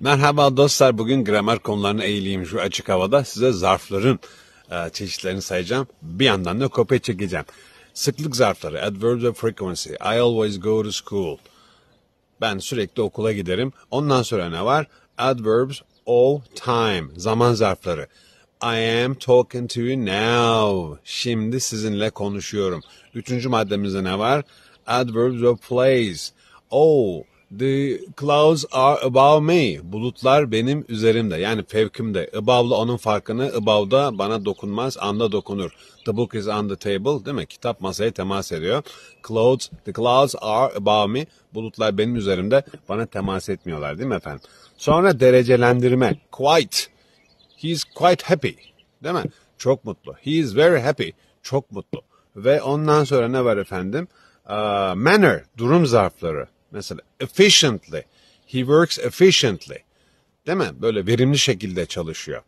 Merhaba dostlar. Bugün gramer konularını eğileyim şu açık havada. Size zarfların e, çeşitlerini sayacağım. Bir yandan da kopya çekeceğim. Sıklık zarfları, adverbs of frequency, I always go to school. Ben sürekli okula giderim. Ondan sonra ne var? Adverbs of time, zaman zarfları. I am talking to you now. Şimdi sizinle konuşuyorum. Üçüncü maddemizde ne var? Adverbs of place. Oh, The clouds are above me. Bulutlar benim üzerimde. Yani fevkimde. Above'la onun farkını above'da bana dokunmaz. Anda dokunur. The book is on the table. Değil mi? Kitap masaya temas ediyor. Clouds, the clouds are above me. Bulutlar benim üzerimde. Bana temas etmiyorlar değil mi efendim? Sonra derecelendirme. Quite. He is quite happy. Değil mi? Çok mutlu. He is very happy. Çok mutlu. Ve ondan sonra ne var efendim? Uh, manner, durum zarfları. Mesela efficiently. He works efficiently. Değil mi? Böyle verimli şekilde çalışıyor.